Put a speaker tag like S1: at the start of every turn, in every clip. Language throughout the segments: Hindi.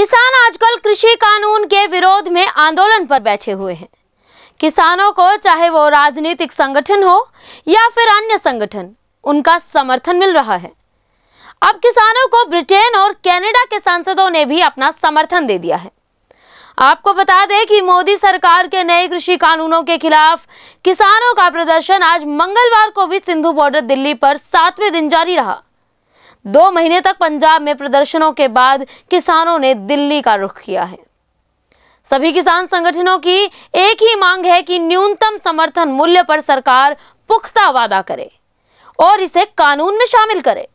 S1: किसान आजकल कृषि कानून के विरोध में आंदोलन पर बैठे हुए हैं किसानों को चाहे वो राजनीतिक संगठन हो या फिर अन्य संगठन उनका समर्थन मिल रहा है अब किसानों को ब्रिटेन और कनाडा के सांसदों ने भी अपना समर्थन दे दिया है आपको बता दें कि मोदी सरकार के नए कृषि कानूनों के खिलाफ किसानों का प्रदर्शन आज मंगलवार को भी सिंधु बॉर्डर दिल्ली पर सातवें दिन जारी रहा दो महीने तक पंजाब में प्रदर्शनों के बाद किसानों ने दिल्ली का रुख किया है सभी किसान संगठनों की एक ही मांग है कि न्यूनतम समर्थन मूल्य पर सरकार पुख्ता वादा करे और इसे कानून में शामिल करे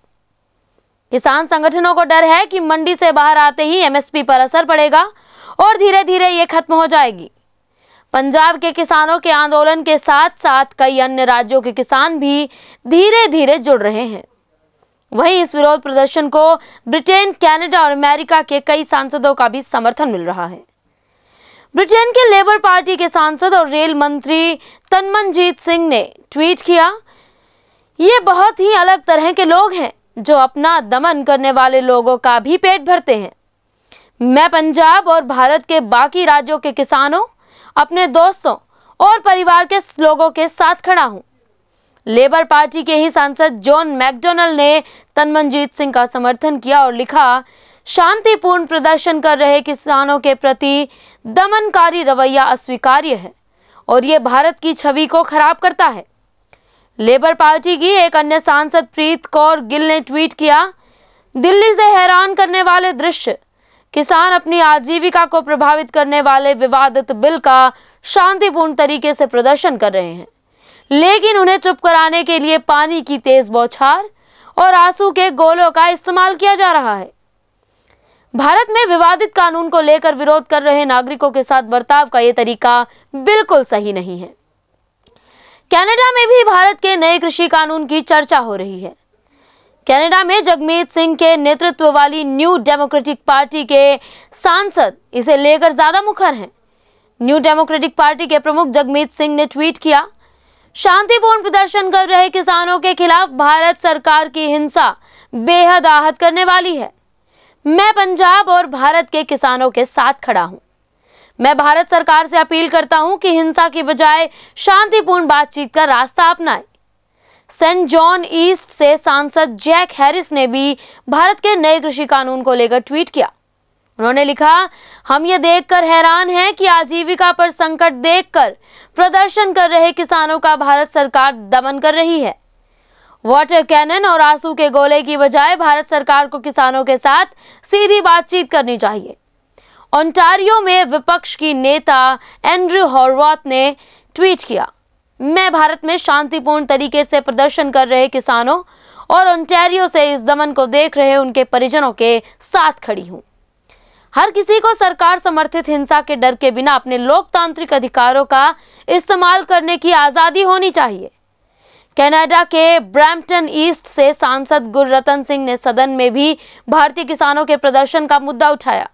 S1: किसान संगठनों को डर है कि मंडी से बाहर आते ही एमएसपी पर असर पड़ेगा और धीरे धीरे ये खत्म हो जाएगी पंजाब के किसानों के आंदोलन के साथ साथ कई अन्य राज्यों के किसान भी धीरे धीरे जुड़ रहे हैं वहीं इस विरोध प्रदर्शन को ब्रिटेन कनाडा और अमेरिका के कई सांसदों का भी समर्थन मिल रहा है ब्रिटेन के लेबर पार्टी के सांसद और रेल मंत्री तनमनजीत सिंह ने ट्वीट किया ये बहुत ही अलग तरह के लोग हैं जो अपना दमन करने वाले लोगों का भी पेट भरते हैं मैं पंजाब और भारत के बाकी राज्यों के किसानों अपने दोस्तों और परिवार के लोगों के साथ खड़ा हूँ लेबर पार्टी के ही सांसद जॉन मैकडोनल्ड ने तनमनजीत सिंह का समर्थन किया और लिखा शांतिपूर्ण प्रदर्शन कर रहे किसानों के प्रति दमनकारी रवैया अस्वीकार्य है और ये भारत की छवि को खराब करता है लेबर पार्टी की एक अन्य सांसद प्रीत कौर गिल ने ट्वीट किया दिल्ली से हैरान करने वाले दृश्य किसान अपनी आजीविका को प्रभावित करने वाले विवादित बिल का शांतिपूर्ण तरीके से प्रदर्शन कर रहे हैं लेकिन उन्हें चुप कराने के लिए पानी की तेज बौछार और आंसू के गोलों का इस्तेमाल किया जा रहा है भारत में विवादित कानून को लेकर विरोध कर रहे नागरिकों के साथ बर्ताव का ये तरीका बिल्कुल सही नहीं है कनाडा में भी भारत के नए कृषि कानून की चर्चा हो रही है कनाडा में जगमीत सिंह के नेतृत्व वाली न्यू डेमोक्रेटिक पार्टी के सांसद इसे लेकर ज्यादा मुखर हैं न्यू डेमोक्रेटिक पार्टी के प्रमुख जगमीत सिंह ने ट्वीट किया शांतिपूर्ण प्रदर्शन कर रहे किसानों के खिलाफ भारत सरकार की हिंसा बेहद आहत करने वाली है मैं पंजाब और भारत के किसानों के साथ खड़ा हूं मैं भारत सरकार से अपील करता हूं कि हिंसा की बजाय शांतिपूर्ण बातचीत का रास्ता अपनाए सेंट जॉन ईस्ट से सांसद जैक हैरिस ने भी भारत के नए कृषि कानून को लेकर ट्वीट किया उन्होंने लिखा हम ये देखकर हैरान हैं कि आजीविका पर संकट देखकर प्रदर्शन कर रहे किसानों का भारत सरकार दमन कर रही है वाटर कैनन और आंसू के गोले की बजाय भारत सरकार को किसानों के साथ सीधी बातचीत करनी चाहिए ओंटारियो में विपक्ष की नेता एंड्रू हॉरवाथ ने ट्वीट किया मैं भारत में शांतिपूर्ण तरीके से प्रदर्शन कर रहे किसानों और ओंटारियो से इस दमन को देख रहे उनके परिजनों के साथ खड़ी हूँ हर किसी को सरकार समर्थित हिंसा के डर के बिना अपने लोकतांत्रिक अधिकारों का इस्तेमाल करने की आज़ादी होनी चाहिए कनाडा के ब्रैम्पटन ईस्ट से सांसद गुररतन सिंह ने सदन में भी भारतीय किसानों के प्रदर्शन का मुद्दा उठाया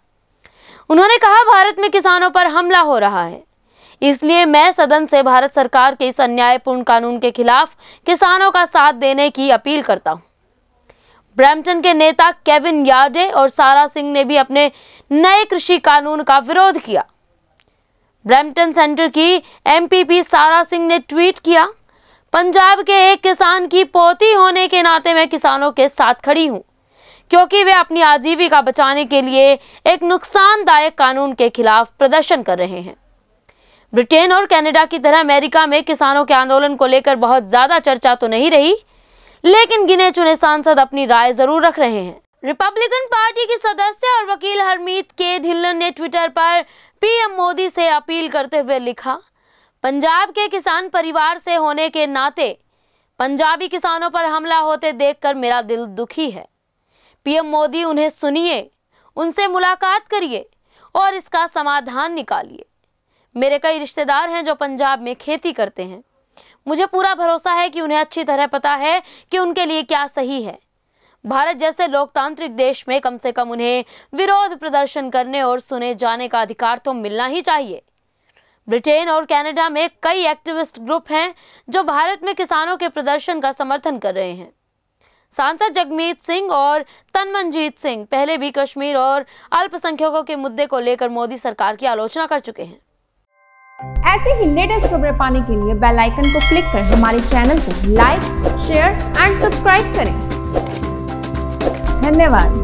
S1: उन्होंने कहा भारत में किसानों पर हमला हो रहा है इसलिए मैं सदन से भारत सरकार के इस अन्यायपूर्ण कानून के खिलाफ किसानों का साथ देने की अपील करता हूं ब्रैम्पटन के नेता केविन यार्डे और सारा सिंह ने भी अपने नए कृषि कानून का विरोध किया ब्रैम्पटन सेंटर की एमपीपी सारा सिंह ने ट्वीट किया पंजाब के एक किसान की पोती होने के नाते मैं किसानों के साथ खड़ी हूँ क्योंकि वे अपनी आजीविका बचाने के लिए एक नुकसानदायक कानून के खिलाफ प्रदर्शन कर रहे हैं ब्रिटेन और कनाडा की तरह अमेरिका में किसानों के आंदोलन को लेकर बहुत ज़्यादा चर्चा तो नहीं रही लेकिन गिने चुने सांसद अपनी राय जरूर रख रहे हैं रिपब्लिकन पार्टी के सदस्य और वकील हरमीत के ढिल्लन ने ट्विटर पर पीएम मोदी से अपील करते हुए लिखा पंजाब के किसान परिवार से होने के नाते पंजाबी किसानों पर हमला होते देखकर मेरा दिल दुखी है पीएम मोदी उन्हें सुनिए उनसे मुलाकात करिए और इसका समाधान निकालिए मेरे कई रिश्तेदार हैं जो पंजाब में खेती करते हैं मुझे पूरा भरोसा है कि उन्हें अच्छी तरह पता है कि उनके लिए क्या सही है भारत जैसे लोकतांत्रिक देश में कम से कम उन्हें विरोध प्रदर्शन करने और सुने जाने का अधिकार तो मिलना ही चाहिए ब्रिटेन और कनाडा में कई एक्टिविस्ट ग्रुप हैं जो भारत में किसानों के प्रदर्शन का समर्थन कर रहे हैं सांसद जगमीत सिंह और तनमनजीत सिंह पहले भी कश्मीर और अल्पसंख्यकों के मुद्दे को लेकर मोदी सरकार की आलोचना कर चुके हैं ऐसे ही लेटेस्ट खबरें पाने के लिए बेल आइकन को क्लिक कर हमारे चैनल को लाइक शेयर एंड सब्सक्राइब करें धन्यवाद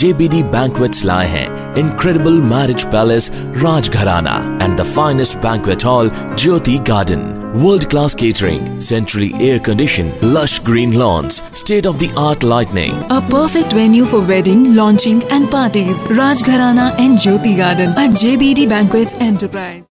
S1: JBD Banquets lie hain incredible marriage palace Rajgharana and the finest banquet hall Jyoti Garden. World class catering, centrally air conditioned, lush green lawns, state-of-the-art lighting, A perfect venue for wedding, launching and parties. Rajgarhana and Jyoti Garden at JBD Banquets Enterprise.